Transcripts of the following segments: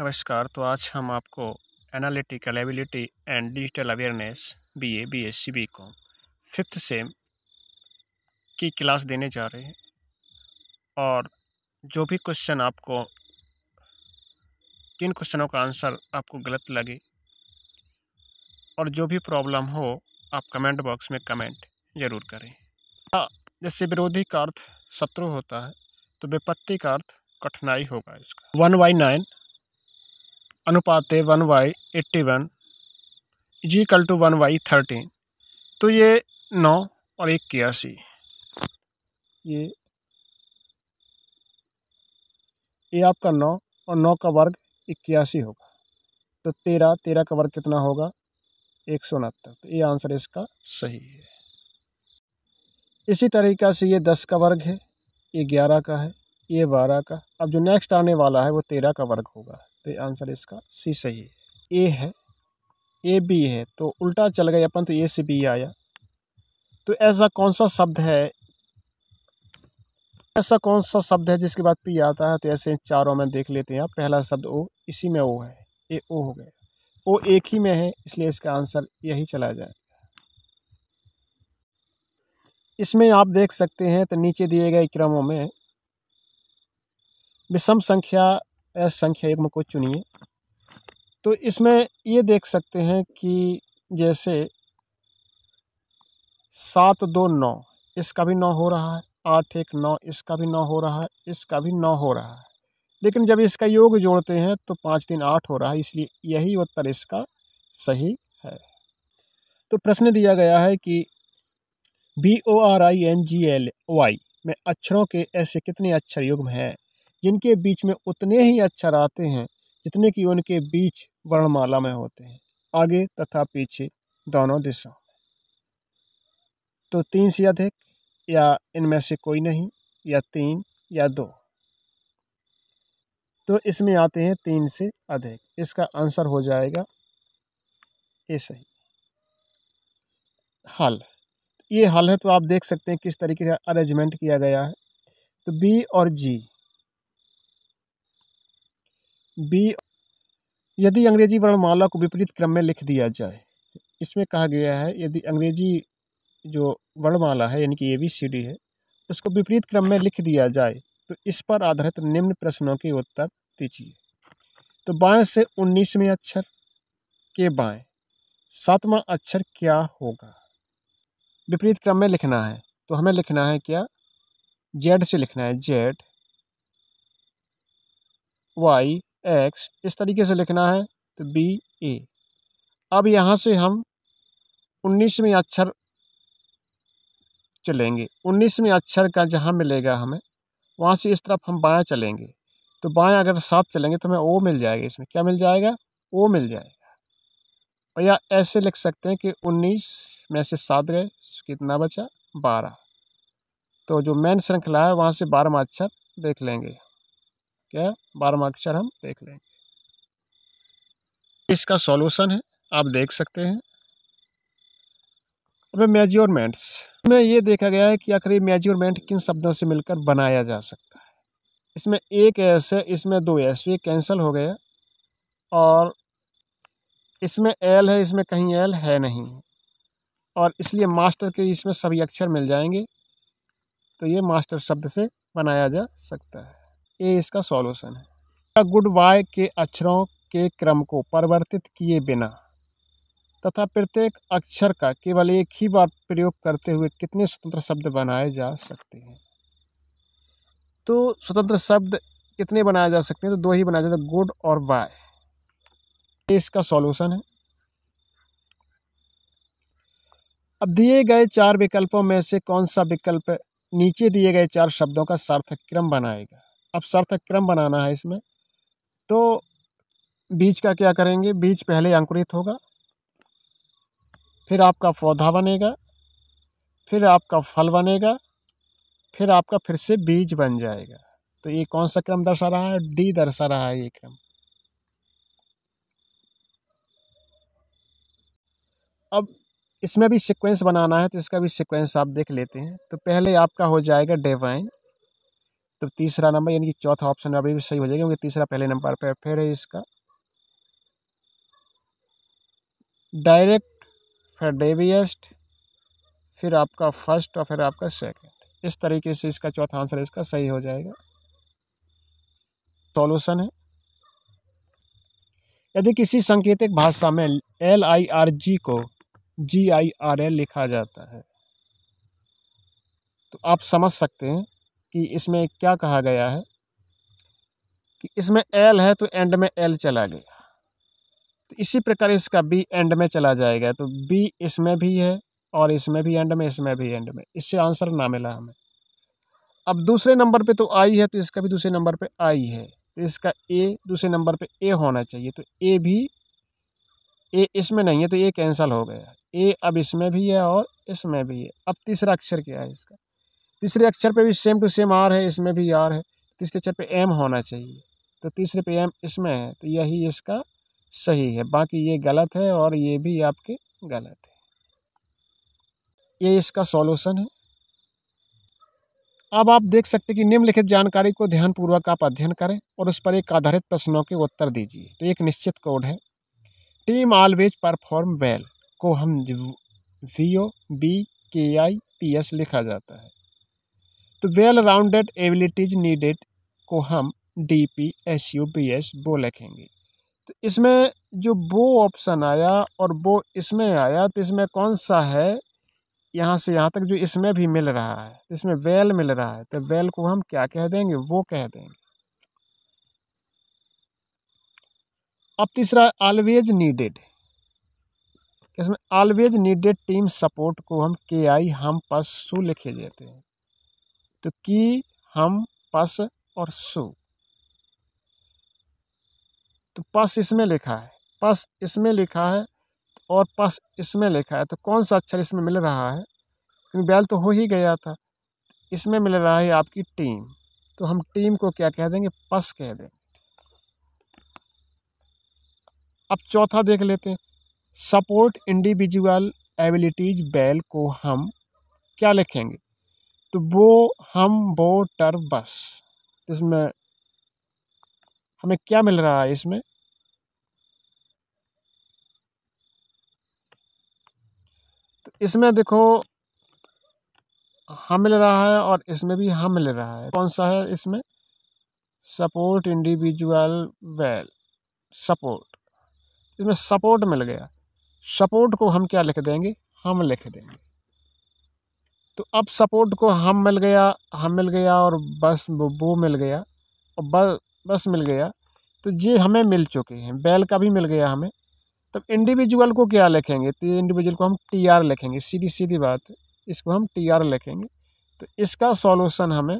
नमस्कार तो आज हम आपको analytical ability and digital awareness B A B S C B com fifth sem की क्लास देने जा रहे हैं और जो भी क्वेश्चन आपको जिन क्वेश्चनों का आंसर आपको गलत लगे और जो भी प्रॉब्लम हो आप कमेंट बॉक्स में कमेंट ज़रूर करें हाँ जैसे विरोधी का अर्थ शत्रु होता है तो विपत्ति का अर्थ कठिनाई होगा इसका वन बाई नाइन अनुपात है one by eighty one equal to one by thirteen तो ये नौ और इक्यासी ये ये आपका नौ और नौ का वर्ग इक्यासी होगा तो तेरह तेरह का वर्ग कितना होगा एक सौ उनहत्तर तो ये आंसर इसका सही है इसी तरीका से ये दस का वर्ग है ये ग्यारह का है ये बारह का अब जो नेक्स्ट आने वाला है वो तेरह का वर्ग होगा तो आंसर इसका सी सही है ए है ए बी है तो उल्टा चल गया अपन तो ए से बी आया तो ऐसा कौन सा शब्द है ऐसा कौन सा शब्द है जिसके बाद पी आता है तो ऐसे चारों में देख लेते हैं पहला शब्द ओ इसी में ओ है ए ओ हो गया ओ एक ही में है इसलिए इसका आंसर यही चला जाएगा इसमें आप देख सकते हैं तो नीचे दिए गए क्रमों में विषम संख्या संख्या एक को चुनिए तो इसमें ये देख सकते हैं कि जैसे सात दो नौ इसका भी नौ हो रहा है आठ एक नौ इसका भी नौ हो रहा है इसका भी नौ हो रहा है लेकिन जब इसका योग जोड़ते हैं तो पाँच तीन आठ हो रहा है इसलिए यही उत्तर इसका सही है तो प्रश्न दिया गया है कि B O R I N G L Y में अक्षरों के ऐसे कितने अक्षर युग्म हैं जिनके बीच में उतने ही अक्षर आते हैं जितने कि उनके बीच वर्णमाला में होते हैं आगे तथा पीछे दोनों दिशाओं तो तीन से अधिक या इनमें से कोई नहीं या तीन या दो तो इसमें आते हैं तीन से अधिक इसका आंसर हो जाएगा ये सही हल ये हल है तो आप देख सकते हैं किस तरीके का अरेंजमेंट किया गया है तो बी और जी बी यदि अंग्रेजी वर्णमाला को विपरीत क्रम में लिख दिया जाए इसमें कहा गया है यदि अंग्रेजी जो वर्णमाला है यानी कि ए बी सी डी है उसको विपरीत क्रम में लिख दिया जाए तो इस पर आधारित निम्न प्रश्नों के उत्तर दीजिए तो बाएं से उन्नीसवें अक्षर के बाएं सातवां अक्षर क्या होगा विपरीत क्रम में लिखना है तो हमें लिखना है क्या जेड से लिखना है जेड वाई एक्स इस तरीके से लिखना है तो बी ए अब यहाँ से हम उन्नीसवें अक्षर चलेंगे उन्नीसवें अक्षर का जहाँ मिलेगा हमें वहाँ से इस तरफ हम बायां चलेंगे तो बाएँ अगर साफ चलेंगे तो हमें ओ मिल जाएगा इसमें क्या मिल जाएगा ओ मिल जाएगा और या ऐसे लिख सकते हैं कि उन्नीस में से सात गए कितना बचा बारह तो जो मेन श्रृंखला है वहाँ से बारहवा अक्षर देख लेंगे क्या बारहवा अक्षर हम देख लेंगे इसका सॉल्यूशन है आप देख सकते हैं अब मेजरमेंट्स में ये देखा गया है कि आखिर मेजरमेंट किन शब्दों से मिलकर बनाया जा सकता है इसमें एक एस है इसमें दो एस ये कैंसिल हो गया और इसमें एल है इसमें कहीं एल है नहीं और इसलिए मास्टर के इसमें सभी अक्षर मिल जाएंगे तो ये मास्टर शब्द से बनाया जा सकता है ये इसका सॉल्यूशन है गुड वाय के अक्षरों के क्रम को परिवर्तित किए बिना तथा प्रत्येक अक्षर का केवल एक ही बार प्रयोग करते हुए कितने स्वतंत्र शब्द बनाए जा सकते हैं तो स्वतंत्र शब्द कितने बनाए जा सकते हैं तो दो ही बनाए जाते हैं गुड और वाय इसका सॉल्यूशन है अब दिए गए चार विकल्पों में से कौन सा विकल्प नीचे दिए गए चार शब्दों का सार्थक क्रम बनाएगा अब शर्त क्रम बनाना है इसमें तो बीज का क्या करेंगे बीज पहले अंकुरित होगा फिर आपका पौधा बनेगा फिर आपका फल बनेगा फिर आपका फिर से बीज बन जाएगा तो ये कौन सा क्रम दर्शा रहा है डी दर्शा रहा है ये क्रम अब इसमें भी सीक्वेंस बनाना है तो इसका भी सीक्वेंस आप देख लेते हैं तो पहले आपका हो जाएगा डेवाइन तो तीसरा नंबर यानी कि चौथा ऑप्शन अभी भी सही हो जाएगा क्योंकि तीसरा पहले नंबर पर फिर है इसका डायरेक्ट फिर डेवियस्ट फिर आपका फर्स्ट और फिर आपका सेकंड इस तरीके से इसका चौथा आंसर इसका सही हो जाएगा सोलूशन है यदि किसी संकेतिक भाषा में एल आई आर जी को जी आई आर एल लिखा जाता है तो आप समझ सकते हैं कि इसमें क्या कहा गया है कि इसमें एल है तो एंड में एल चला गया तो इसी प्रकार इसका बी एंड में चला जाएगा तो बी इसमें भी है और इसमें भी एंड में इसमें भी एंड में इससे आंसर ना मिला हमें अब दूसरे नंबर पे तो आई है तो इसका भी दूसरे नंबर पे आई है तो इसका ए दूसरे नंबर पे ए होना चाहिए तो ए भी ए इसमें नहीं है तो ए कैंसल हो गया ए अब इसमें भी है और इसमें भी है अब तीसरा अक्षर क्या है इसका तीसरे अक्षर पे भी सेम टू सेम आर है इसमें भी आर है तीसरे अक्षर पे एम होना चाहिए तो तीसरे पे एम इसमें है तो यही इसका सही है बाकी ये गलत है और ये भी आपके गलत है ये इसका सॉल्यूशन है अब आप देख सकते कि निम्नलिखित जानकारी को ध्यानपूर्वक आप अध्ययन करें और उस पर एक आधारित प्रश्नों के उत्तर दीजिए तो एक निश्चित कोड है टीम ऑलवेज परफॉर्म वेल को हम वी ओ बी के आई पी एस लिखा जाता है तो वेल राउंडेड एबिलिटीज नीडेड को हम D P S U B S बो लिखेंगे तो इसमें जो बो ऑप्शन आया और बो इसमें आया तो इसमें कौन सा है यहाँ से यहाँ तक जो इसमें भी मिल रहा है तो इसमें वेल मिल रहा है तो वेल को हम क्या कह देंगे वो कह देंगे अब तीसरा ऑलवेज नीडेड इसमें ऑलवेज नीडेड टीम सपोर्ट को हम के आई हम सू लिखे देते हैं तो की हम पस और सु तो पस इसमें लिखा है पस इसमें लिखा है और पस इसमें लिखा है तो कौन सा अक्षर इसमें मिल रहा है क्योंकि बैल तो हो ही गया था इसमें मिल रहा है आपकी टीम तो हम टीम को क्या कह देंगे पस कह देंगे अब चौथा देख लेते हैं सपोर्ट इंडिविजुअल एबिलिटीज बैल को हम क्या लिखेंगे तो वो हम वो टर बस इसमें हमें क्या मिल रहा है इसमें तो इसमें देखो हम मिल रहा है और इसमें भी हम मिल रहा है कौन सा है इसमें सपोर्ट इंडिविजुअल वेल सपोर्ट इसमें सपोर्ट मिल गया सपोर्ट को हम क्या लिख देंगे हम लिख देंगे तो अब सपोर्ट को हम मिल गया हम मिल गया और बस वो मिल गया और बस बस मिल गया तो ये हमें मिल चुके हैं बैल का भी मिल गया हमें तब इंडिविजुअल को क्या लिखेंगे तो ये इंडिविजुअल को हम टी आर लिखेंगे सीधी सीधी बात है इसको हम टी आर लिखेंगे तो इसका सॉल्यूशन हमें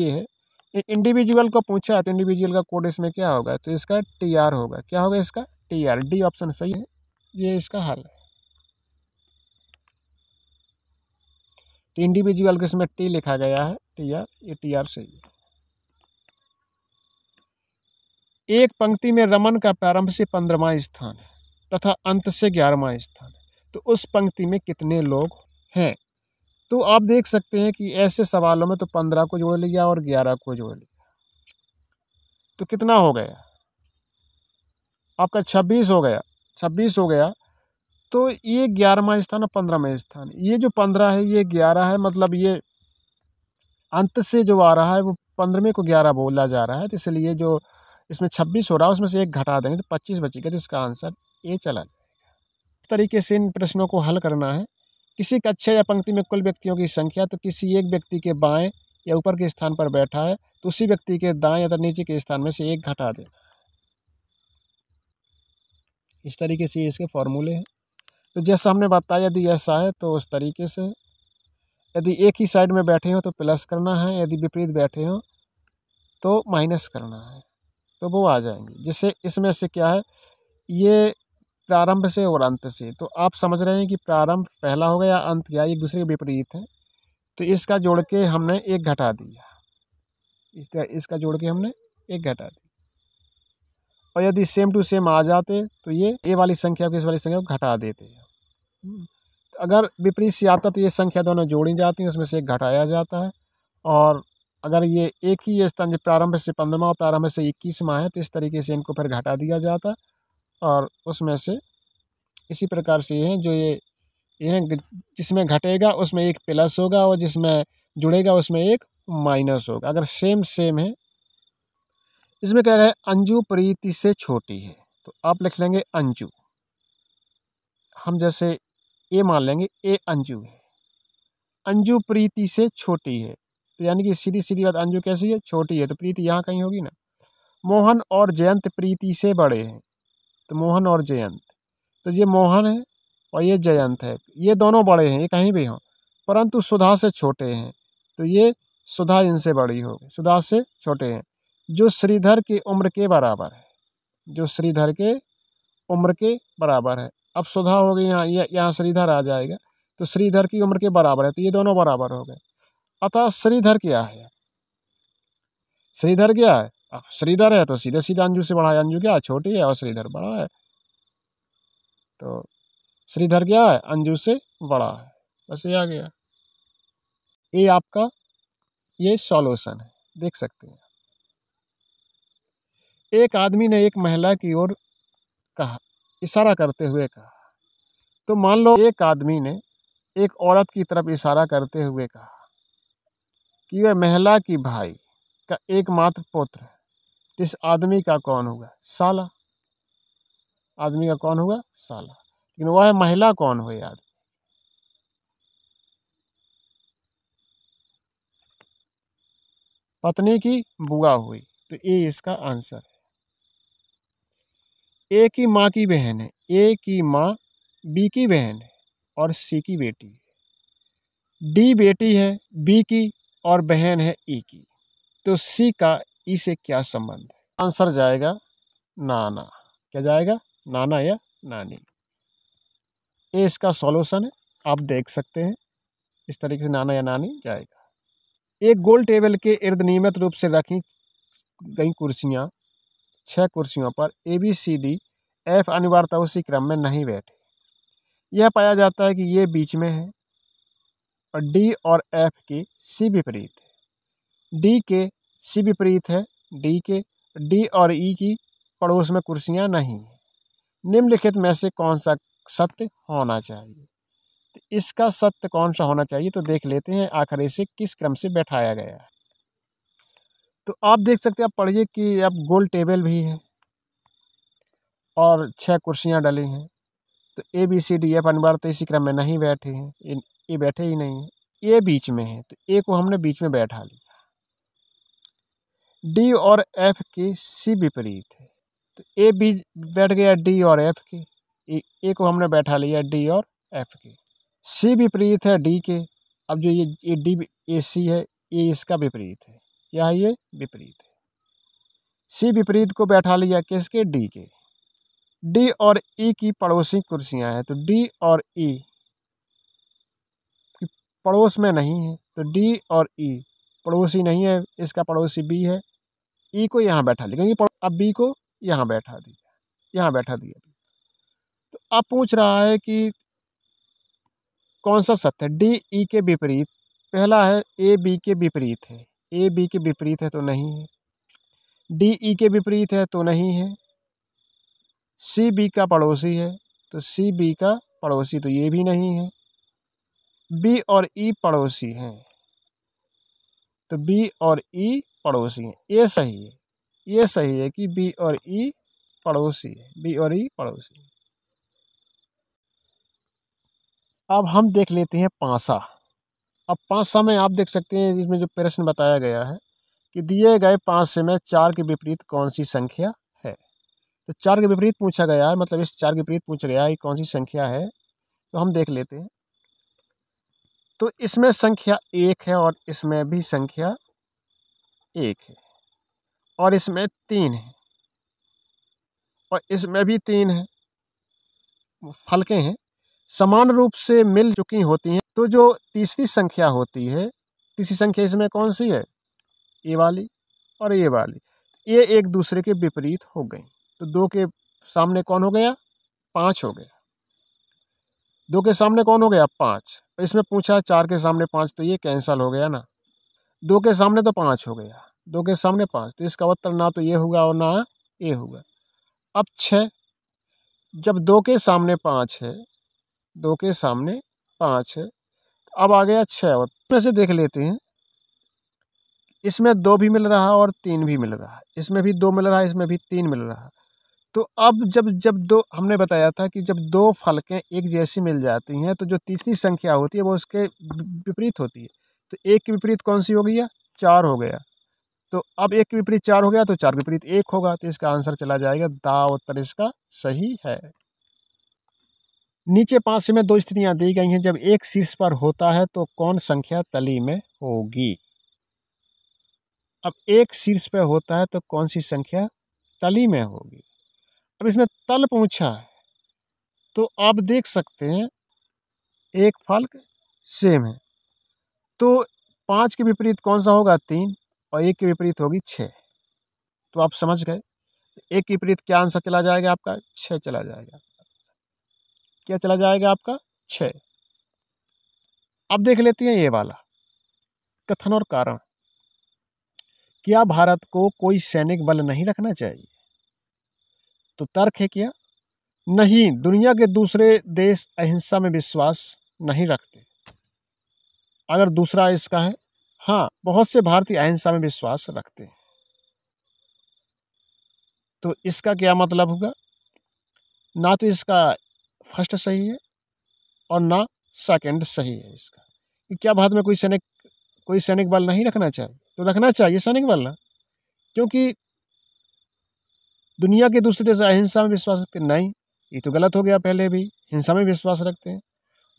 ये है इंडिविजुअल को पूछा तो इंडिविजुअल का कोड इसमें क्या होगा तो इसका टी आर होगा क्या होगा इसका टी आर डी ऑप्शन सही है ये इसका हल है इंडिविजुअल के इसमें टी लिखा गया है टी आर ये टी आर सही है एक पंक्ति में रमन का प्रारंभ से पंद्रहवा स्थान है तथा अंत से ग्यारहवा स्थान है तो उस पंक्ति में कितने लोग हैं तो आप देख सकते हैं कि ऐसे सवालों में तो पंद्रह को जोड़ लिया और ग्यारह को जोड़ लिया तो कितना हो गया आपका छब्बीस हो गया छब्बीस हो गया तो ये ग्यारहवा स्थान और पंद्रहवा स्थान ये जो पंद्रह है ये ग्यारह है मतलब ये अंत से जो आ रहा है वो पंद्रहवें को ग्यारह बोला जा रहा है तो इसलिए जो इसमें छब्बीस हो रहा है उसमें से एक घटा देंगे तो पच्चीस बचेगा तो इसका आंसर ए चला जाएगा इस तरीके से इन प्रश्नों को हल करना है किसी कक्षा या पंक्ति में कुल व्यक्तियों की संख्या तो किसी एक व्यक्ति के बाएँ या ऊपर के स्थान पर बैठा है तो उसी व्यक्ति के दाएँ या तो नीचे के स्थान में से एक घटा देना इस तरीके से इसके फॉर्मूले हैं तो जैसा हमने बताया यदि ऐसा है तो उस तरीके से यदि एक ही साइड में बैठे हो तो प्लस करना है यदि विपरीत बैठे हो तो माइनस करना है तो वो आ जाएंगे जिससे इसमें से क्या है ये प्रारंभ से और अंत से तो आप समझ रहे हैं कि प्रारंभ पहला हो गया या अंत क्या ये दूसरे के विपरीत है तो इसका जोड़ के हमने एक घटा दिया इसका जोड़ के हमने एक घटा दिया और यदि सेम टू सेम आ जाते तो ये ए वाली संख्या को इस वाली संख्या को घटा देते हम्म। तो अगर विपरीत से आता तो ये संख्या दोनों जोड़ी जाती हैं उसमें से एक घटाया जाता है और अगर ये एक ही स्थान स्थान प्रारंभ से पंद्रहवा और प्रारंभ से इक्कीसवा है तो इस तरीके से इनको फिर घटा दिया जाता और उसमें से इसी प्रकार से ये हैं जो ये ये हैं जिसमें घटेगा उसमें एक प्लस होगा और जिसमें जुड़ेगा उसमें एक माइनस होगा अगर सेम सेम है इसमें क्या है अंजू प्रीति से छोटी है तो आप लिख लेंगे अंजू हम जैसे ए मान लेंगे ए अंजू है अंजू प्रीति से छोटी है तो यानी कि सीधी सीधी बात अंजू कैसी है छोटी है तो प्रीति यहाँ कहीं होगी ना मोहन और जयंत प्रीति से बड़े हैं तो मोहन और जयंत तो ये मोहन है और ये जयंत है ये दोनों बड़े हैं ये कहीं भी हों परंतु सुधा से छोटे हैं तो ये सुधा इनसे बड़ी होगी सुधा से छोटे हैं जो श्रीधर की उम्र के बराबर है जो श्रीधर के उम्र के बराबर है अब सुधा हो गई यहाँ यहाँ श्रीधर आ जाएगा तो श्रीधर की उम्र के बराबर है तो ये दोनों बराबर हो गए अतः श्रीधर क्या है श्रीधर क्या है अब श्रीधर है तो सीधे सीधे अंजू से बढ़ा है अंजू क्या छोटी है और श्रीधर बड़ा है तो श्रीधर क्या है अंजू से बड़ा है बस ये आ गया ये आपका ये सॉल्यूशन है देख सकते हैं एक आदमी ने एक महिला की ओर कहा इशारा करते हुए कहा तो मान लो एक आदमी ने एक औरत की तरफ इशारा करते हुए कहा कि वह महिला की भाई का एकमात्र पुत्र है इस आदमी का कौन हुआ साला आदमी का कौन हुआ साला लेकिन वह महिला कौन हुई आदमी पत्नी की बुआ हुई तो ये इसका आंसर है ए की माँ की बहन है ए की माँ बी की बहन है और सी की बेटी है डी बेटी है बी की और बहन है ई की तो सी का ई से क्या संबंध है आंसर जाएगा नाना क्या जाएगा नाना या नानी ये इसका सॉल्यूशन है आप देख सकते हैं इस तरीके से नाना या नानी जाएगा एक गोल टेबल के इर्द नियमित रूप से रखी गई कुर्सियाँ छः कुर्सियों पर A B C D F अनिवार्यता उसी क्रम में नहीं बैठे यह पाया जाता है कि ये बीच में है और डी और एफ के सी विपरीत है डी के सी विपरीत है डी के डी और ई e की पड़ोस में कुर्सियां नहीं हैं निम्नलिखित में से कौन सा सत्य होना चाहिए तो इसका सत्य कौन सा होना चाहिए तो देख लेते हैं आखिर इसे किस क्रम से बैठाया गया है तो आप देख सकते हैं आप पढ़िए कि अब गोल टेबल भी है और छः कुर्सियाँ डली हैं तो A B C D F अनिवार्य इसी क्रम में नहीं बैठे हैं ये बैठे ही नहीं हैं ए बीच में है तो ए को हमने बीच में बैठा लिया डी और एफ के सी विपरीत है तो ए बीच बैठ गया डी और एफ के ए, को हमने बैठा लिया डी और एफ के सी विपरीत है डी के अब जो ये डी ए सी है ये इसका विपरीत है क्या ये विपरीत है सी विपरीत को बैठा लिया किसके डी के डी और ई e की पड़ोसी कुर्सियां हैं तो डी और ई e पड़ोस में नहीं है तो डी और ई e पड़ोसी नहीं है इसका पड़ोसी बी है ई को यहाँ बैठा लिया क्योंकि अब बी को यहाँ बैठा दिया यहाँ बैठा दिया तो अब पूछ रहा है कि कौन सा सत्य है डी ई के विपरीत पहला है ए बी के विपरीत है ए बी के विपरीत है तो नहीं है डी ई के विपरीत है तो नहीं है सी बी का पड़ोसी है तो सी बी का पड़ोसी तो ये भी नहीं है बी और ई e पड़ोसी हैं तो बी और ई e पड़ोसी हैं ये सही है ये सही है कि बी और ई e पड़ोसी है बी और ई पड़ोसी है अब हम देख लेते हैं पांसा अब पाँच समय आप देख सकते हैं इसमें जो प्रश्न बताया गया है कि दिए गए पाँच समय चार के विपरीत कौन सी संख्या है तो चार के विपरीत पूछा गया है मतलब इस चार के विपरीत पूछा गया है कौन सी संख्या है तो हम देख लेते हैं तो इसमें संख्या एक है और इसमें भी संख्या एक है और इसमें तीन है और इसमें भी तीन है फलके हैं समान रूप से मिल चुकी होती हैं तो जो तीसरी संख्या होती है तीसरी संख्या इसमें कौन सी है ये वाली और ये वाली ये एक दूसरे के विपरीत हो गई तो दो के सामने कौन हो गया पाँच हो गया दो के सामने कौन हो गया पाँच तो इसमें पूछा चार के सामने पाँच तो ये कैंसल हो गया ना दो के सामने तो पाँच हो गया दो के सामने पाँच तो इसका उत्तर ना तो ये हुआ और ना ये हुआ अब छः जब दो के सामने पाँच है दो के सामने पाँच है अब आ गया छः और फिर से देख लेते हैं इसमें दो भी मिल रहा है और तीन भी मिल रहा है इसमें भी दो मिल रहा है इसमें भी तीन मिल रहा तो अब जब जब दो हमने बताया था कि जब दो फलकें एक जैसी मिल जाती हैं तो जो तीसरी संख्या होती है वो उसके विपरीत होती है तो एक के विपरीत कौन सी हो गई है चार हो गया तो अब एक के विपरीत चार हो गया तो चार विपरीत एक होगा तो इसका आंसर चला जाएगा दा उत्तर इसका सही है नीचे पाँच से में दो स्थितियाँ दी गई हैं जब एक शीर्ष पर होता है तो कौन संख्या तली में होगी अब एक शीर्ष पर होता है तो कौन सी संख्या तली में होगी अब इसमें तल पूछा है तो आप देख सकते हैं एक फल्क सेम है तो पाँच के विपरीत कौन सा होगा तीन और एक के विपरीत होगी छः तो आप समझ गए एक के विपरीत क्या आंसर चला जाएगा आपका छः चला जाएगा क्या चला जाएगा आपका छ अब देख लेते हैं ये वाला कथन और कारण क्या भारत को कोई सैनिक बल नहीं रखना चाहिए तो तर्क है क्या नहीं दुनिया के दूसरे देश अहिंसा में विश्वास नहीं रखते अगर दूसरा इसका है हाँ बहुत से भारतीय अहिंसा में विश्वास रखते हैं तो इसका क्या मतलब होगा ना तो इसका फर्स्ट सही है और ना सेकंड सही है इसका कि क्या भारत में कोई सैनिक कोई सैनिक बल नहीं रखना चाहिए तो रखना चाहिए सैनिक बल ना क्योंकि दुनिया के दूसरे देश अहिंसा में विश्वास रखते नहीं ये तो गलत हो गया पहले भी हिंसा में विश्वास रखते हैं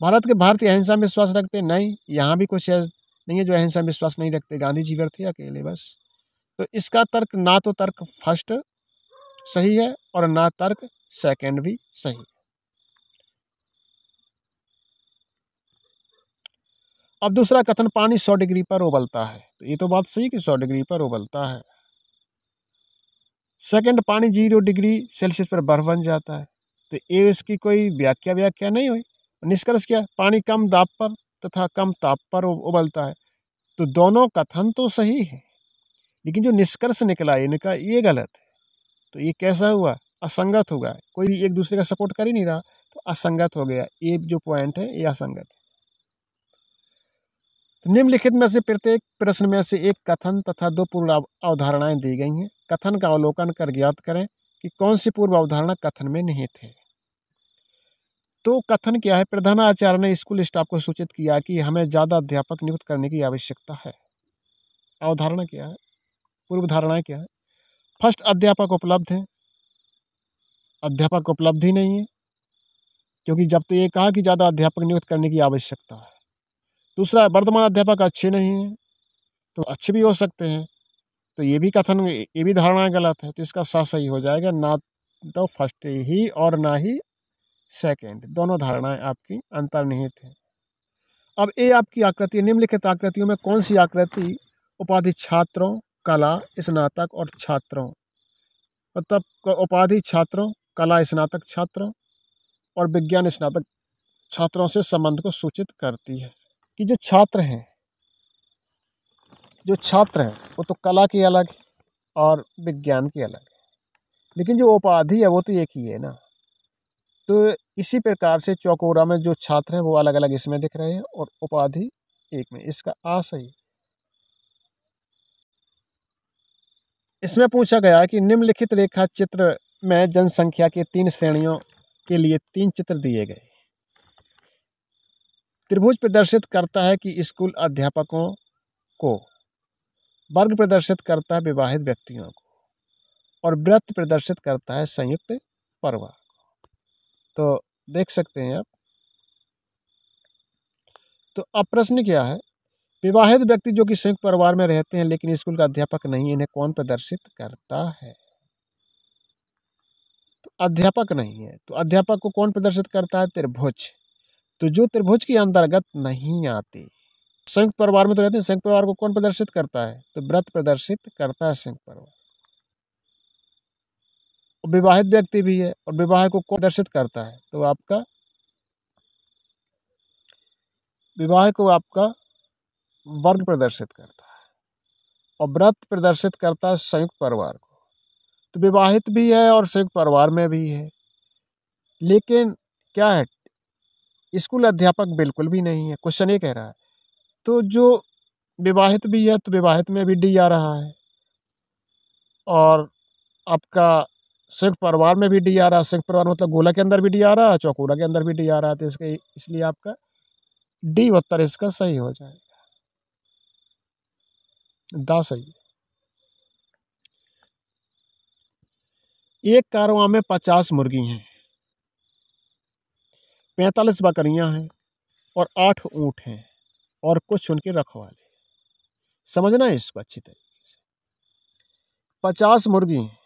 भारत के भारतीय अहिंसा में विश्वास रखते नहीं यहाँ भी कुछ नहीं है जो अहिंसा में विश्वास नहीं रखते गांधी जी व्यर्थ अकेले बस तो इसका तर्क ना तो तर्क फर्स्ट सही है और ना तर्क सेकंड भी सही अब दूसरा कथन पानी सौ डिग्री पर उबलता है तो ये तो बात सही कि सौ डिग्री पर उबलता है सेकंड पानी जीरो डिग्री सेल्सियस पर बर्फ बन जाता है तो ये इसकी कोई व्याख्या व्याख्या नहीं हुई निष्कर्ष क्या पानी कम दाब पर तथा कम ताप पर उबलता है तो दोनों कथन तो सही है लेकिन जो निष्कर्ष निकला इनका ये गलत है तो ये कैसा हुआ असंगत हुआ कोई भी एक दूसरे का सपोर्ट कर ही नहीं रहा तो असंगत हो गया ये जो पॉइंट है ये असंगत है तो निम्नलिखित में से प्रत्येक प्रश्न में से एक कथन तथा दो पूर्व अवधारणाएं दी गई हैं कथन का अवलोकन कर ज्ञात करें कि कौन सी पूर्व अवधारणा कथन में नहीं थे तो कथन क्या है प्रधानाचार्य ने स्कूल स्टाफ को सूचित किया कि हमें ज़्यादा अध्यापक नियुक्त करने की आवश्यकता है अवधारणा क्या है पूर्व धारणाएँ क्या है फर्स्ट अध्यापक उपलब्ध हैं अध्यापक उपलब्ध ही नहीं है क्योंकि जब तो ये कहा कि ज़्यादा अध्यापक नियुक्त करने की आवश्यकता है दूसरा वर्तमान अध्यापक अच्छे नहीं हैं तो अच्छे भी हो सकते हैं तो ये भी कथन ये भी धारणा गलत है तो इसका सा सही हो जाएगा ना तो फर्स्ट ही और ना ही सेकंड दोनों धारणाएं आपकी अंतर्निहित हैं अब ए आपकी आकृति निम्नलिखित आकृतियों में कौन सी आकृति उपाधि छात्रों कला स्नातक और छात्रों मतलब उपाधि छात्रों कला स्नातक छात्रों और विज्ञान स्नातक छात्रों से संबंध को सूचित करती है कि जो छात्र हैं जो छात्र हैं वो तो कला के अलग और विज्ञान के अलग है लेकिन जो उपाधि है वो तो एक ही है ना तो इसी प्रकार से चौकोरा में जो छात्र हैं वो अलग अलग इसमें दिख रहे हैं और उपाधि एक में इसका आ सही इसमें पूछा गया कि निम्नलिखित रेखा चित्र में जनसंख्या के तीन श्रेणियों के लिए तीन चित्र दिए गए त्रिभुज प्रदर्शित करता है कि स्कूल अध्यापकों को वर्ग प्रदर्शित करता है विवाहित व्यक्तियों को और व्रत प्रदर्शित करता है संयुक्त परिवार को तो देख सकते हैं आप तो अब प्रश्न क्या है विवाहित व्यक्ति जो कि संयुक्त परिवार में रहते हैं लेकिन स्कूल का अध्यापक नहीं इन्हें कौन प्रदर्शित करता है तो अध्यापक नहीं है तो अध्यापक को कौन प्रदर्शित करता है त्रिभुज तो जो त्रिभुज के अंतर्गत नहीं आते संयुक्त परिवार में तो रहते हैं संयुक्त परिवार को कौन प्रदर्शित करता है तो व्रत प्रदर्शित करता है संयुक्त परिवार विवाहित व्यक्ति भी है और विवाह को कौन प्रदर्शित करता है तो आपका विवाह को आपका वर्ग प्रदर्शित करता है और व्रत प्रदर्शित करता है संयुक्त परिवार को तो विवाहित भी है और संयुक्त परिवार में भी है लेकिन क्या है स्कूल अध्यापक बिल्कुल भी नहीं है क्वेश्चन ये कह रहा है तो जो विवाहित भी है तो विवाहित में भी डी आ रहा है और आपका संयुक्त परिवार में भी डी आ रहा है संयुक्त परिवार मतलब गोला के अंदर भी डी आ रहा है चौकोला के अंदर भी डी आ रहा है तो इसके इसलिए आपका डी उत्तर इसका सही हो जाएगा दा सही एक कारवा में पचास मुर्गी हैं पैंतालीस बकरियां हैं और आठ ऊँट हैं और कुछ उनके रखवाले समझना है इसको अच्छी तरीके से पचास मुर्गी हैं